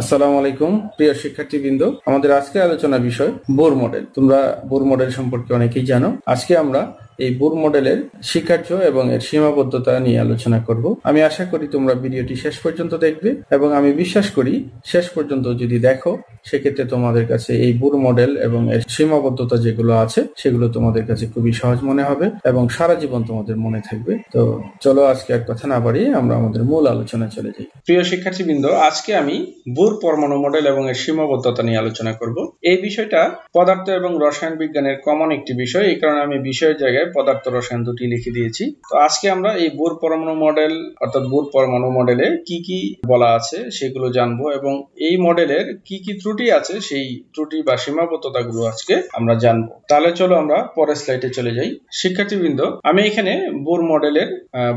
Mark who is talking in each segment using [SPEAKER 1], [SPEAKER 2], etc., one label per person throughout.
[SPEAKER 1] আসসালামু আলাইকুম প্রিয় শিক্ষার্থী বিন্দু আমাদের আজকে আলোচনা বিষয় বোর মডেল তোমরা বোর মডেল সম্পর্কে অনেকেই জানো আজকে আমরা এই বোর মডেলের শিক্ষার্য এবং এর সীমাবদ্ধতা নিয়ে আলোচনা করব আমি আশা করি তোমরা ভিডিওটি শেষ পর্যন্ত দেখবে এবং আমি বিশ্বাস করি শেষ পর্যন্ত যদি দেখো সেক্ষেত্রে তোমাদের কাছে এই বোর মডেল এবং এর সীমাবদ্ধতা যেগুলো আছে সেগুলো তোমাদের কাছে খুবই সহজ মনে হবে এবং সারা জীবন তোমাদের মনে থাকবে তো চলো আজকে এক কথা না বাড়িয়ে আমরা আমাদের মূল আলোচনা চলে যাই প্রিয় শিক্ষার্থীবৃন্দ আজকে আমি বোর পরমাণু মডেল এবং এর সীমাবদ্ধতা নিয়ে আলোচনা করব এই বিষয়টা পদার্থ এবং রসায়ন বিজ্ঞানের কমন একটি বিষয় এই কারণে আমি বিষয়ের জায়গায় পদার্থ রসায়ন দুটি লিখে দিয়েছি তো আজকে আমরা এই বোর পরমাণু মডেল অর্থাৎ বোর পরমাণু মডেলে কি কি বলা আছে সেগুলো জানবো এবং এই মডেলের কি কি ত্রুটি আছে সেই ত্রুটি বা সীমাবদ্ধতা গুলো আজকে আমরা জানবো তাহলে চলো আমরা পরের স্লাইডে চলে যাই শিক্ষার্থীবৃন্দ আমি এখানে বোর মডেলের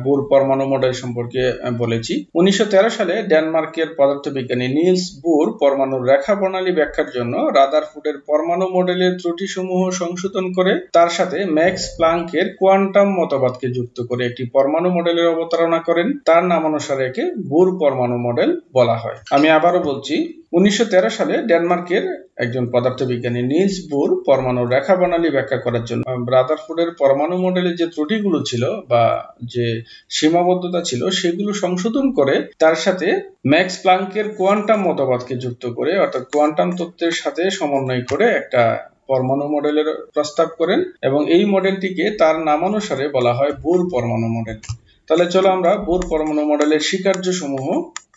[SPEAKER 1] বোর পরমাণু মডেল সম্পর্কে বলেছি উনিশশো সালে ডেনমার্কের পদার্থবিজ্ঞানী নিলস বোর পরমাণুর রেখা প্রণালী ব্যাখ্যার জন্য রাদারফুডের পরমাণু মডেলের ত্রুটি সমূহ সংশোধন করে তার সাথে ম্যাক্স প্লান প্লাঙ্কের কোয়ান্টাম মতবাদকে যুক্ত করে একটি পরমাণু মডেলের অবতারণা করেন তার নামানুসারে একে বুর পরমাণু মডেল বলা হয় আমি আবারও বলছি উনিশশো সালে ডেনমার্কের একজন পদার্থবিজ্ঞানী নিলস বোর পরমাণুর রেখা বনালী ব্যাখ্যা করার জন্য ব্রাদারফুডের পরমাণু মডেলে যে ত্রুটিগুলো ছিল বা যে সীমাবদ্ধতা ছিল সেগুলো সংশোধন করে তার সাথে ম্যাক্স প্লাঙ্কের কোয়ান্টাম মতবাদকে যুক্ত করে অর্থাৎ কোয়ান্টাম তত্ত্বের সাথে সমন্বয় করে একটা পরমাণু মডেলের প্রস্তাব করেন এবং এই মডেলটিকে তার নামানুসারে বলা হয় বোর পরমাণু মডেল তাহলে চলো আমরা বোর পরমাণু মডেলের স্বীকার্য সমূহ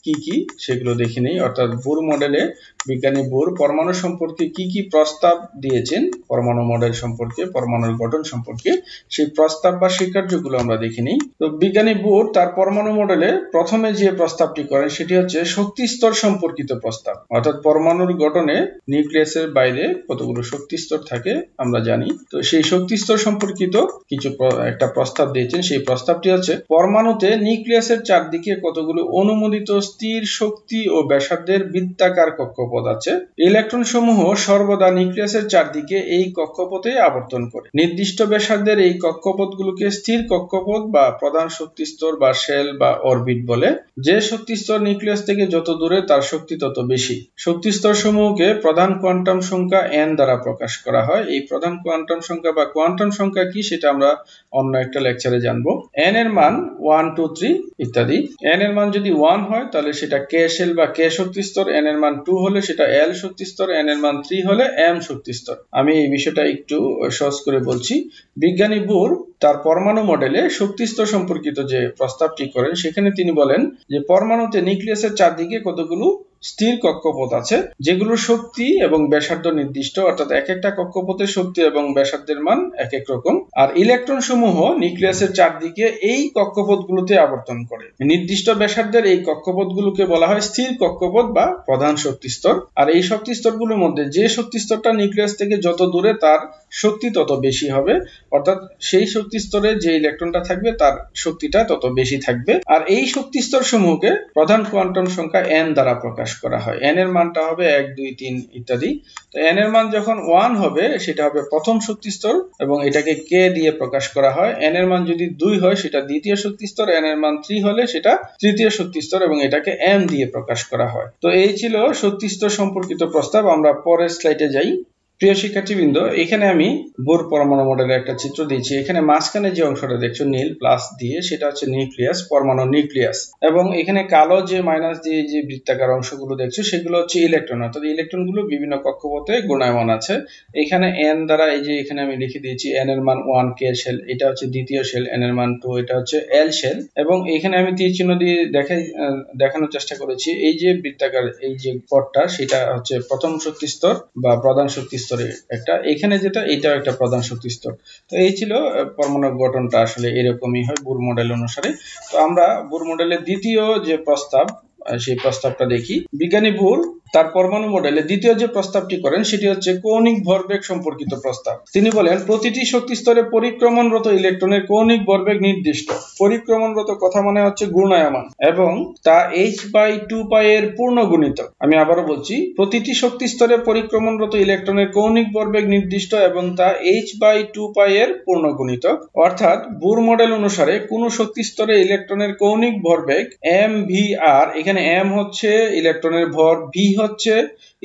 [SPEAKER 1] কি কি সেগুলো দেখে নেই অর্থাৎ বোর মডেলে বিজ্ঞানী বোর পরমাণু সম্পর্কে কি কি প্রস্তাব দিয়েছেন পরমাণু মডেল সম্পর্কে পরমাণুর গঠন সম্পর্কে সেই প্রস্তাব বা স্বীকার্যগুলো আমরা দেখে নিই তো বিজ্ঞানী বোর তার পরমাণু মডেলে প্রথমে যে প্রস্তাবটি করেন সেটি হচ্ছে শক্তি স্তর সম্পর্কিত প্রস্তাব অর্থাৎ পরমাণুর গঠনে নিউক্লিয়াসের বাইরে কতগুলো শক্তি স্তর থাকে আমরা জানি তো সেই শক্তি স্তর সম্পর্কিত কিছু একটা প্রস্তাব দিয়েছেন সেই প্রস্তাবটি হচ্ছে পরমাণুতে নিউক্লিয়াসের চারদিকে কতগুলো অনুমোদিত বস্তির শক্তি ও ব্যাসার্ধের বৃত্তাকার কক্ষপথ আছে ইলেকট্রন সমূহ সর্বদা নিউক্লিয়াসের চারদিকে এই কক্ষপথে আবর্তন করে নির্দিষ্ট ব্যাসার্ধের এই কক্ষপথগুলোকে স্থির কক্ষপথ বা প্রধান শক্তি স্তর বা শেল বা অরবিট বলে যে শক্তি স্তর নিউক্লিয়াস থেকে যত দূরে তার শক্তি তত বেশি শক্তি স্তর সমূহকে প্রধান কোয়ান্টাম সংখ্যা এন দ্বারা প্রকাশ করা হয় এই প্রধান কোয়ান্টাম সংখ্যা বা কোয়ান্টাম সংখ্যা কি সেটা আমরা অন্য একটা লেকচারে জানবো এন এর মান ওয়ান টু থ্রি ইত্যাদি এন এর মান যদি ওয়ান হয় তাহলে সেটা কে শেল বা কে শক্তি স্তর এন এর মান টু হলে সেটা এল শক্তি স্তর এন এর মান থ্রি হলে এম শক্তি স্তর আমি এই বিষয়টা একটু সহজ করে বলছি বিজ্ঞানী বোর তার পরমাণু মডেলে শক্তি স্তর সম্পর্কিত যে প্রস্তাবটি করেন সেখানে তিনি বলেন যে পরমাণুতে নিউক্লিয়াসের চারদিকে কতগুলো স্থির কক্ষপথ আছে যেগুলো শক্তি এবং ব্যাসার্ধ নির্দিষ্ট অর্থাৎ এক একটা কক্ষপথের শক্তি এবং ব্যাসার্ধের মান এক এক রকম আর ইলেকট্রন সমূহ নিউক্লিয়াসের চারদিকে এই কক্ষপথগুলোতে আবর্তন করে নির্দিষ্ট ব্যাসার্ধের এই কক্ষপথগুলোকে বলা হয় স্থির কক্ষপথ বা প্রধান শক্তি স্তর আর এই শক্তি স্তরগুলোর মধ্যে যে শক্তি স্তরটা নিউক্লিয়াস থেকে যত দূরে তার শক্তি তত বেশি হবে অর্থাৎ সেই শক্তি স্তরে যে ইলেকট্রনটা থাকবে তার শক্তিটা তত বেশি থাকবে আর এই শক্তি স্তর সমূহকে প্রধান কোয়ান্টাম সংখ্যা এন দ্বারা প্রকাশ করা হয় এন এর মানটা হবে এক দুই তিন ইত্যাদি তো এন এর মান যখন ওয়ান হবে সেটা হবে প্রথম শক্তি স্তর এবং এটাকে কে দিয়ে প্রকাশ করা হয় এন এর মান যদি দুই হয় সেটা দ্বিতীয় শক্তি স্তর এন এর মান থ্রি হলে সেটা তৃতীয় শক্তি স্তর এবং এটাকে এম দিয়ে প্রকাশ করা হয় তো এই ছিল শক্তি স্তর সম্পর্কিত প্রস্তাব আমরা পরের স্লাইডে যাই প্রিয় শিক্ষার্থীবৃন্দ এখানে আমি বোর পরমাণু মডেলের একটা চিত্র দিয়েছি এখানে মাঝখানে যে অংশটা দেখছো নীল প্লাস দিয়ে সেটা হচ্ছে নিউক্লিয়াস পরমাণু নিউক্লিয়াস এবং এখানে কালো যে মাইনাস দিয়ে যে বৃত্তাকার অংশগুলো দেখছো সেগুলো হচ্ছে ইলেকট্রন অর্থাৎ ইলেকট্রনগুলো বিভিন্ন কক্ষপথে গুণায়মান আছে এখানে এন দ্বারা এই যে এখানে আমি লিখে দিয়েছি এন এর মান ওয়ান কে শেল এটা হচ্ছে দ্বিতীয় শেল এন এর মান টু এটা হচ্ছে এল শেল এবং এখানে আমি তীর চিহ্ন দিয়ে দেখাই দেখানোর চেষ্টা করেছি এই যে বৃত্তাকার এই যে পটটা সেটা হচ্ছে প্রথম শক্তি স্তর বা প্রধান শক্তি স্তরের একটা এখানে যেটা এটাও একটা প্রধান শক্তি স্তর তো এই ছিল পরমাণু গঠনটা আসলে এরকমই হয় বুর মডেল অনুসারে তো আমরা বুর মডেলের দ্বিতীয় যে প্রস্তাব সেই প্রস্তাবটা দেখি বিজ্ঞানী ভুল তার পরমাণু মডেলে দ্বিতীয় যে প্রস্তাবটি করেন সেটি হচ্ছে কৌণিক ভরবেগ সম্পর্কিত প্রস্তাব তিনি বলেন প্রতিটি শক্তি স্তরে পরিক্রমণরত ইলেকট্রনের কৌণিক ভরবেগ নির্দিষ্ট পরিক্রমণরত কথা মানে হচ্ছে গুণায়মান এবং তা এইচ বাই টু পাই এর পূর্ণ গুণিত আমি আবারও বলছি প্রতিটি শক্তি স্তরে পরিক্রমণরত ইলেকট্রনের কৌণিক ভরবেগ নির্দিষ্ট এবং তা এইচ বাই টু পাই এর পূর্ণ গুণিত অর্থাৎ বুর মডেল অনুসারে কোন শক্তি স্তরে ইলেকট্রনের কৌণিক ভরবেগ এম ভি আর এখানে এখানে এম হচ্ছে ইলেকট্রনের ভর ভি হচ্ছে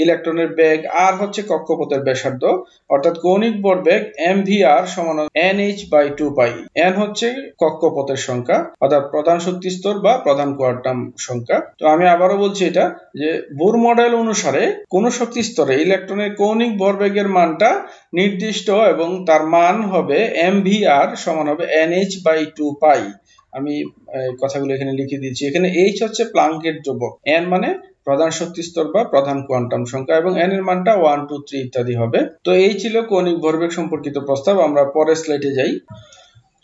[SPEAKER 1] ইলেকট্রনের বেগ আর হচ্ছে কক্ষপথের ব্যাসার্ধ অর্থাৎ কৌণিক ভর ভরবেগ এম ভি আর সমান N H by two pi N হচ্ছে কক্ষপথের সংখ্যা অর্থাৎ প্রধান শক্তি স্তর বা প্রধান কোয়ান্টাম সংখ্যা তো আমি আবারও বলছি এটা যে বোর মডেল অনুসারে কোন শক্তি স্তরে ইলেকট্রনের কৌণিক ভর ভরবেগের মানটা নির্দিষ্ট এবং তার মান হবে এম ভি আর সমান হবে N H by two pi আমি কথাগুলো এখানে লিখে দিয়েছি এখানে এইচ হচ্ছে প্লাঙ্কের ধ্রুবক এন মানে প্রধান শক্তি স্তর বা প্রধান কোয়ান্টাম সংখ্যা এবং এন এর মানটা ওয়ান টু থ্রি ইত্যাদি হবে তো এই ছিল কৌণিক ভরবেগ সম্পর্কিত প্রস্তাব আমরা পরের স্লাইডে যাই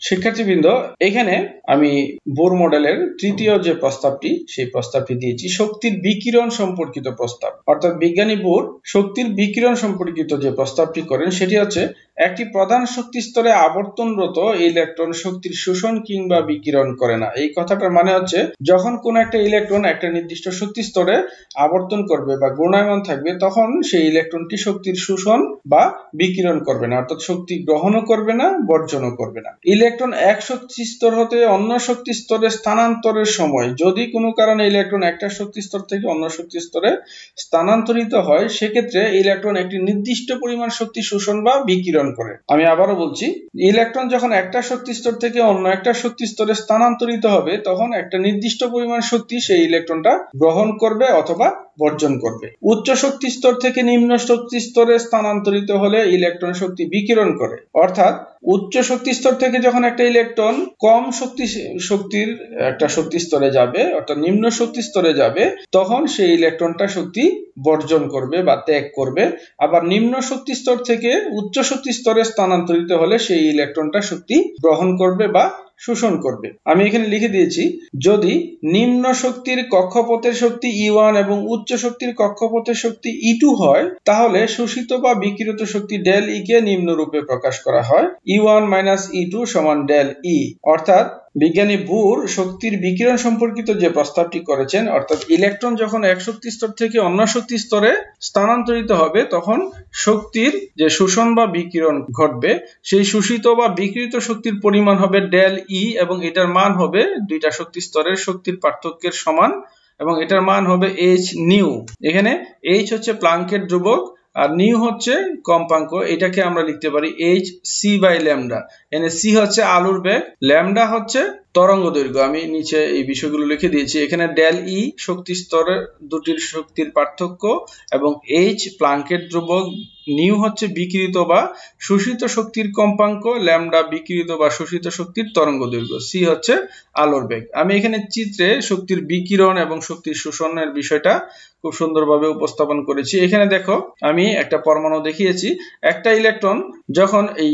[SPEAKER 1] শিক্ষার্থীবৃন্দ এখানে আমি বোর মডেলের তৃতীয় যে প্রস্তাবটি সেই প্রস্তাবটি দিয়েছি শক্তির বিকিরণ সম্পর্কিত প্রস্তাব অর্থাৎ বিজ্ঞানী বোর শক্তির বিকিরণ সম্পর্কিত যে প্রস্তাবটি করেন সেটি হচ্ছে একটি প্রধান শক্তি স্তরে আবর্তনরত ইলেকট্রন শক্তির শোষণ কিংবা বিকিরণ করে না এই কথাটার মানে হচ্ছে যখন কোন একটা ইলেকট্রন একটা নির্দিষ্ট শক্তি স্তরে আবর্তন করবে বা গুণায়ন থাকবে তখন সেই ইলেকট্রনটি শক্তির শোষণ বা বিকিরণ করবে না অর্থাৎ শক্তি গ্রহণও করবে না বর্জনও করবে না ইলেকট্রন এক শক্তি স্তর হতে অন্য শক্তি স্তরে স্থানান্তরের সময় যদি কোনো কারণে ইলেকট্রন একটা শক্তি স্তর থেকে অন্য শক্তি স্তরে স্থানান্তরিত হয় সেক্ষেত্রে ইলেকট্রন একটি নির্দিষ্ট পরিমাণ শক্তি শোষণ বা বিকিরণ প্রেরণ করে আমি আবারও বলছি ইলেকট্রন যখন একটা শক্তি স্তর থেকে অন্য একটা শক্তি স্তরে স্থানান্তরিত হবে তখন একটা নির্দিষ্ট পরিমাণ শক্তি সেই ইলেকট্রনটা গ্রহণ করবে অথবা বর্জন করবে উচ্চ শক্তি স্তর থেকে নিম্ন শক্তি স্তরে স্থানান্তরিত হলে ইলেকট্রন শক্তি বিকিরণ করে অর্থাৎ উচ্চ শক্তি স্তর থেকে যখন একটা ইলেকট্রন কম শক্তি শক্তির একটা শক্তি স্তরে যাবে অর্থাৎ নিম্ন শক্তি স্তরে যাবে তখন সেই ইলেকট্রনটা শক্তি বর্জন করবে বা ত্যাগ করবে আবার নিম্ন শক্তি স্তর থেকে উচ্চ শক্তি স্তরে স্থানান্তরিত হলে সেই ইলেকট্রনটা শক্তি গ্রহণ করবে বা শোষণ করবে আমি এখানে লিখে দিয়েছি যদি নিম্ন শক্তির কক্ষপথের শক্তি ই e ওয়ান এবং উচ্চ শক্তির কক্ষপথের শক্তি ই e টু হয় তাহলে শোষিত বা বিকিরিত শক্তি ডেল ই e কে নিম্নরূপে প্রকাশ করা হয় E one minus E two সমান ডেল ই অর্থাৎ বিজ্ঞানী বুর শক্তির বিকিরণ সম্পর্কিত যে প্রস্তাবটি করেছেন অর্থাৎ ইলেকট্রন যখন এক শক্তি স্তর থেকে অন্য শক্তি স্তরে স্থানান্তরিত হবে তখন শক্তির যে শোষণ বা বিকিরণ ঘটবে সেই শোষিত বা বিকৃত শক্তির পরিমাণ হবে ডেল ই এবং এটার মান হবে দুইটা শক্তি স্তরের শক্তির পার্থক্যের সমান এবং এটার মান হবে এইচ নিউ এখানে এইচ হচ্ছে প্লাঙ্কের ধ্রুবক আর নিউ হচ্ছে কম্পাঙ্ক এটাকে আমরা লিখতে পারি এইচ সি বাই ল্যামডা এখানে সি হচ্ছে আলুর বেগ ল্যামডা হচ্ছে তরঙ্গ দৈর্ঘ্য আমি নিচে এই বিষয়গুলো লিখে দিয়েছি এখানে ডেল ই e শক্তি স্তরের দুটির শক্তির পার্থক্য এবং এইচ প্লাঙ্কের ধ্রুবক নিউ হচ্ছে বিকৃত বা শোষিত শক্তির কম্পাঙ্ক ল্যামডা বিকৃত বা শোষিত শক্তির তরঙ্গ দৈর্ঘ্য সি হচ্ছে আলোর বেগ আমি এখানে চিত্রে শক্তির বিকিরণ এবং শক্তির শোষণের বিষয়টা খুব সুন্দরভাবে উপস্থাপন করেছি এখানে দেখো আমি একটা পরমাণু দেখিয়েছি একটা ইলেকট্রন যখন এই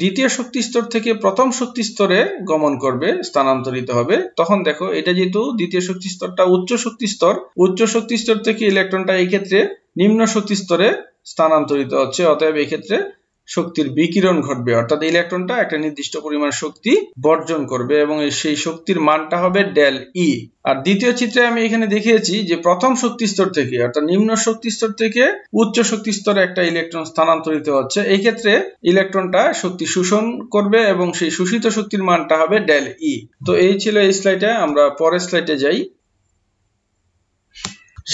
[SPEAKER 1] দ্বিতীয় শক্তি স্তর থেকে প্রথম শক্তি স্তরে গমন করবে স্থানান্তরিত হবে তখন দেখো এটা যেহেতু দ্বিতীয় শক্তি স্তরটা উচ্চ শক্তি স্তর উচ্চ শক্তি স্তর থেকে ইলেকট্রনটা এই ক্ষেত্রে নিম্ন শক্তি স্তরে স্থানান্তরিত হচ্ছে অতএব এই ক্ষেত্রে শক্তির বিকিরণ ঘটবে অর্থাৎ ইলেকট্রনটা একটা নির্দিষ্ট পরিমাণ শক্তি বর্জন করবে এবং সেই শক্তির মানটা হবে ডেল ই e। আর দ্বিতীয় চিত্রে আমি এখানে দেখিয়েছি যে প্রথম শক্তি স্তর থেকে অর্থাৎ নিম্ন শক্তি স্তর থেকে উচ্চ শক্তি স্তরে একটা ইলেকট্রন স্থানান্তরিত হচ্ছে এই ক্ষেত্রে ইলেকট্রনটা শক্তি শোষণ করবে এবং সেই শোষিত শক্তির মানটা হবে ডেল ই e। তো এই ছিল এই স্লাইডে আমরা পরের স্লাইডে যাই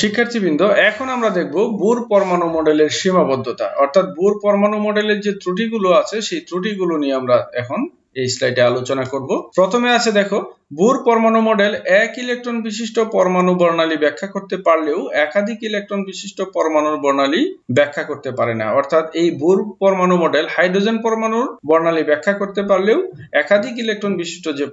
[SPEAKER 1] শিক্ষার্থীবৃন্দ এখন আমরা দেখব বোর পরমাণু মডেলের সীমাবদ্ধতা অর্থাৎ বোর পরমাণু মডেলের যে ত্রুটিগুলো আছে সেই ত্রুটিগুলো নিয়ে আমরা এখন এই স্লাইডে আলোচনা করব প্রথমে আছে দেখো বুর পরমাণু মডেল এক ইলেকট্রন বিশিষ্ট পরমাণু বর্ণালী ব্যাখ্যা করতে পারলেও একাধিক ইলেকট্রন বিশিষ্ট পরমাণু বর্ণালী ব্যাখ্যা করতে পারে না অর্থাৎ এই বুর পরমাণু মডেল হাইড্রোজেন পরমাণুর বর্ণালী ব্যাখ্যা করতে পারলেও একাধিক ইলেকট্রন বিশিষ্ট যে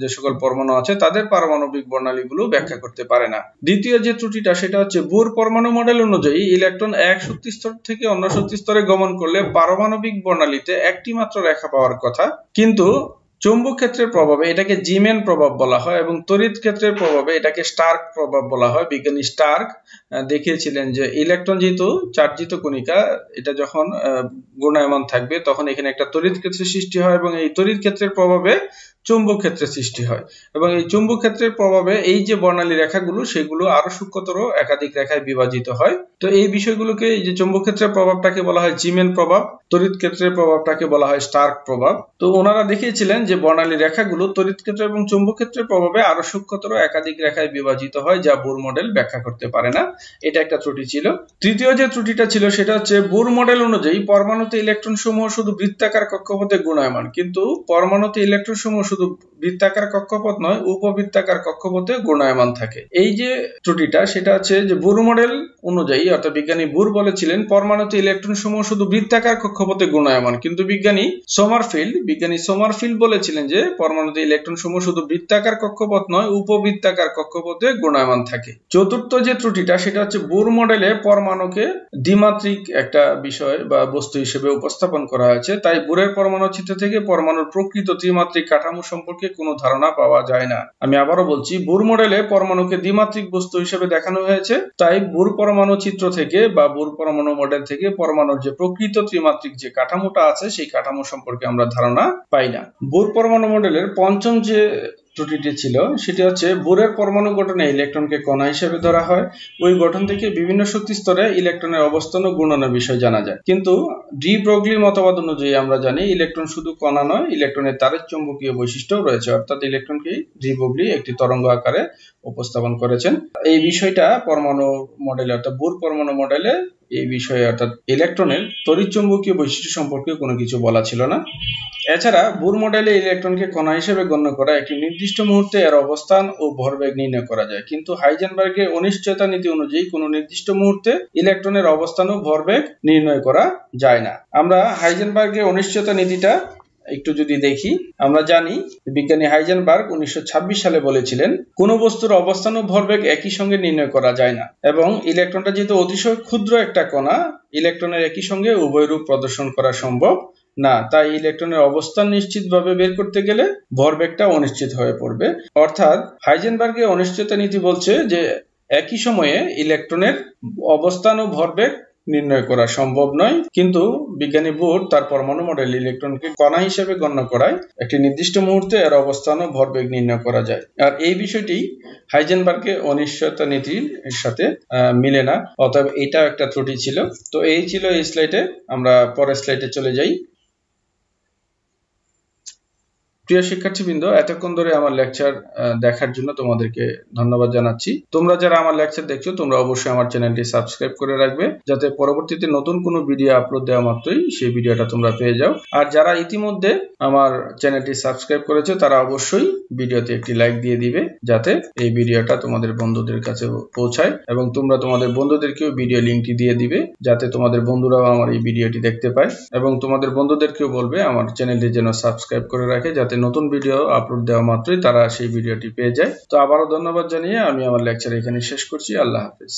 [SPEAKER 1] যে সকল পরমাণু আছে তাদের পারমাণবিক বর্ণালীগুলো ব্যাখ্যা করতে পারে না দ্বিতীয় যে ত্রুটিটা সেটা হচ্ছে বুর পরমাণু মডেল অনুযায়ী ইলেকট্রন এক শক্তি স্তর থেকে অন্য শক্তি স্তরে গমন করলে পারমাণবিক বর্ণালীতে একটি মাত্র রেখা পাওয়ার কথা কিন্তু কিন্তু চুম্বক ক্ষেত্রের প্রভাবে এটাকে জিমেন প্রভাব বলা হয় এবং তড়িৎ ক্ষেত্রের প্রভাবে এটাকে স্টার্ক প্রভাব বলা হয় বিজ্ঞানী স্টার্ক দেখিয়েছিলেন যে ইলেকট্রন যেহেতু চার্জিত কণিকা এটা যখন গুণায়মান থাকবে তখন এখানে একটা তড়িৎ ক্ষেত্রের সৃষ্টি হয় এবং এই তড়িৎ ক্ষেত্রের প্রভাবে চুম্বক ক্ষেত্রের সৃষ্টি হয় এবং এই চুম্বক ক্ষেত্রের প্রভাবে এই যে বর্ণালী রেখাগুলো সেগুলো আরো সূক্ষ্মতর একাধিক রেখায় বিভাজিত হয় তো এই বিষয়গুলোকে এই যে চুম্বক ক্ষেত্রের প্রভাবটাকে বলা হয় জিমেন প্রভাব তড়িৎ ক্ষেত্রের প্রভাবটাকে বলা হয় স্টার্ক প্রভাব তো ওনারা দেখিয়েছিলেন যে বর্ণালী রেখাগুলো তড়িৎ ক্ষেত্র এবং চুম্বক ক্ষেত্রের প্রভাবে আরো সূক্ষ্মতর একাধিক রেখায় বিভাজিত হয় যা বোর মডেল ব্যাখ্যা করতে পারে না এটা একটা ত্রুটি ছিল তৃতীয় যে ত্রুটিটা ছিল সেটা হচ্ছে বোর মডেল অনুযায়ী পরমাণুতে ইলেকট্রন সমূহ শুধু বৃত্তাকার কক্ষপথে গুণায়মান কিন্তু পরমাণুতে ইলেকট্রন সমূহ শুধু শুধু বৃত্তাকার কক্ষপথ নয় উপবৃত্তাকার কক্ষপথে গুণায়মান থাকে এই যে ত্রুটিটা সেটা হচ্ছে যে বুর মডেল অনুযায়ী অর্থাৎ বিজ্ঞানী বুর বলেছিলেন পরমাণুতে ইলেকট্রন সমূহ শুধু বৃত্তাকার কক্ষপথে গুণায়মান কিন্তু বিজ্ঞানী সোমারফিল্ড বিজ্ঞানী সোমারফিল্ড বলেছিলেন যে পরমাণুতে ইলেকট্রন সমূহ শুধু বৃত্তাকার কক্ষপথ নয় উপবৃত্তাকার কক্ষপথে গুণায়মান থাকে চতুর্থ যে ত্রুটিটা সেটা হচ্ছে বুর মডেলে পরমাণুকে দ্বিমাত্রিক একটা বিষয় বা বস্তু হিসেবে উপস্থাপন করা হয়েছে তাই বুরের পরমাণু চিত্র থেকে পরমাণুর প্রকৃত ত্রিমাত্রিক কাঠামো পরমাণু সম্পর্কে কোনো ধারণা পাওয়া যায় না আমি আবারও বলছি বুর মডেলে পরমাণুকে দ্বিমাত্রিক বস্তু হিসেবে দেখানো হয়েছে তাই বুর পরমাণু চিত্র থেকে বা বুর পরমাণু মডেল থেকে পরমাণুর যে প্রকৃত ত্রিমাত্রিক যে কাঠামোটা আছে সেই কাঠামো সম্পর্কে আমরা ধারণা পাই না বুর পরমাণু মডেলের পঞ্চম যে ত্রুটিটি ছিল সেটি হচ্ছে বোরের পরমাণু গঠনে ইলেকট্রনকে কণা হিসেবে ধরা হয় ওই গঠন থেকে বিভিন্ন শক্তি স্তরে ইলেকট্রনের অবস্থান ও গুণনের বিষয় জানা যায় কিন্তু ডি ব্রগলি মতবাদ অনুযায়ী আমরা জানি ইলেকট্রন শুধু কণা নয় ইলেকট্রনের তারের চৌম্বকীয় বৈশিষ্ট্যও রয়েছে অর্থাৎ ইলেকট্রনকে ডি ব্রগলি একটি তরঙ্গ আকারে উপস্থাপন করেছেন এই বিষয়টা পরমাণু মডেলে অর্থাৎ বোর পরমাণু মডেলে এই বিষয়ে অর্থাৎ ইলেকট্রনের তড়িৎচুম্বকীয় বৈশিষ্ট্য সম্পর্কে কোনো কিছু বলা ছিল না এছাড়া বুর মডেলে ইলেকট্রনকে কণা হিসেবে গণ্য করা একটি নির্দিষ্ট মুহূর্তে এর অবস্থান ও ভরবেগ নির্ণয় করা যায় কিন্তু হাইজেনবার্গের অনিশ্চয়তা নীতি অনুযায়ী কোনো নির্দিষ্ট মুহূর্তে ইলেকট্রনের অবস্থান ও ভরবেগ নির্ণয় করা যায় না আমরা হাইজেনবার্গের অনিশ্চয়তা নীতিটা একটু যদি দেখি আমরা জানি বিজ্ঞানী হাইজেনবার্গ উনিশশো সালে বলেছিলেন কোনো বস্তুর অবস্থান ও ভরবেগ একই সঙ্গে নির্ণয় করা যায় না এবং ইলেকট্রনটা যেহেতু অতিশয় ক্ষুদ্র একটা কণা ইলেকট্রনের একই সঙ্গে উভয় রূপ প্রদর্শন করা সম্ভব না তাই ইলেকট্রনের অবস্থান নিশ্চিতভাবে বের করতে গেলে ভরবেগটা অনিশ্চিত হয়ে পড়বে অর্থাৎ হাইজেনবার্গের অনিশ্চয়তা নীতি বলছে যে একই সময়ে ইলেকট্রনের অবস্থান ও ভরবেগ নির্ণয় করা সম্ভব নয় কিন্তু বিজ্ঞানী বোর্ড তার পরমাণু মডেল ইলেকট্রনকে কণা হিসেবে গণ্য করায় একটি নির্দিষ্ট মুহূর্তে এর অবস্থান ও ভরবেগ নির্ণয় করা যায় আর এই বিষয়টি হাইজেনবার্গের অনিশ্চয়তা নীতির সাথে মিলে না অতএব এটা একটা ত্রুটি ছিল তো এই ছিল এই স্লাইডে আমরা পরের স্লাইডে চলে যাই প্রিয় শিক্ষার্থীবৃন্দ এতক্ষণ ধরে আমার লেকচার দেখার জন্য তোমাদেরকে ধন্যবাদ জানাচ্ছি তোমরা যারা আমার লেকচার দেখছো তোমরা অবশ্যই আমার চ্যানেলটি সাবস্ক্রাইব করে রাখবে যাতে পরবর্তীতে নতুন কোনো ভিডিও আপলোড দেওয়া মাত্রই সেই ভিডিওটা তোমরা পেয়ে যাও আর যারা ইতিমধ্যে আমার চ্যানেলটি সাবস্ক্রাইব করেছে তারা অবশ্যই ভিডিওতে একটি লাইক দিয়ে দিবে যাতে এই ভিডিওটা তোমাদের বন্ধুদের কাছে পৌঁছায় এবং তোমরা তোমাদের বন্ধুদেরকেও ভিডিও লিঙ্কটি দিয়ে দিবে যাতে তোমাদের বন্ধুরাও আমার এই ভিডিওটি দেখতে পায় এবং তোমাদের বন্ধুদেরকেও বলবে আমার চ্যানেলটি যেন সাবস্ক্রাইব করে রাখে যাতে নতুন ভিডিও আপলোড দেওয়া মাত্রই তারা সেই ভিডিওটি পেয়ে যায় তো আবারও ধন্যবাদ জানিয়ে আমি আমার লেকচার এখানে শেষ করছি আল্লাহ হাফিজ